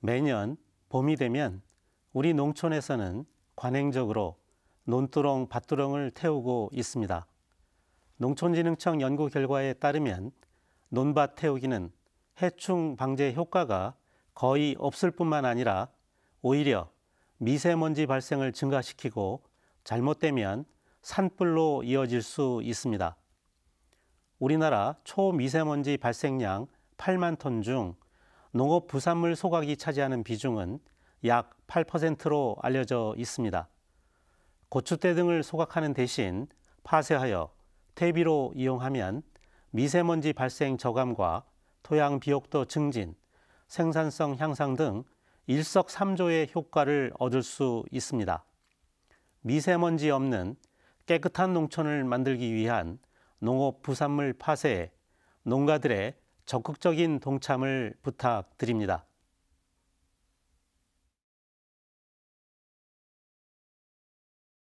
매년 봄이 되면 우리 농촌에서는 관행적으로 논두렁, 밭두렁을 태우고 있습니다. 농촌진흥청 연구 결과에 따르면 논밭 태우기는 해충 방제 효과가 거의 없을 뿐만 아니라 오히려 미세먼지 발생을 증가시키고 잘못되면 산불로 이어질 수 있습니다. 우리나라 초미세먼지 발생량 8만 톤중 농업 부산물 소각이 차지하는 비중은 약 8%로 알려져 있습니다. 고추대 등을 소각하는 대신 파쇄하여 퇴비로 이용하면 미세먼지 발생 저감과 토양 비옥도 증진, 생산성 향상 등 일석삼조의 효과를 얻을 수 있습니다. 미세먼지 없는 깨끗한 농촌을 만들기 위한 농업 부산물 파쇄에 농가들의 적극적인 동참을 부탁드립니다.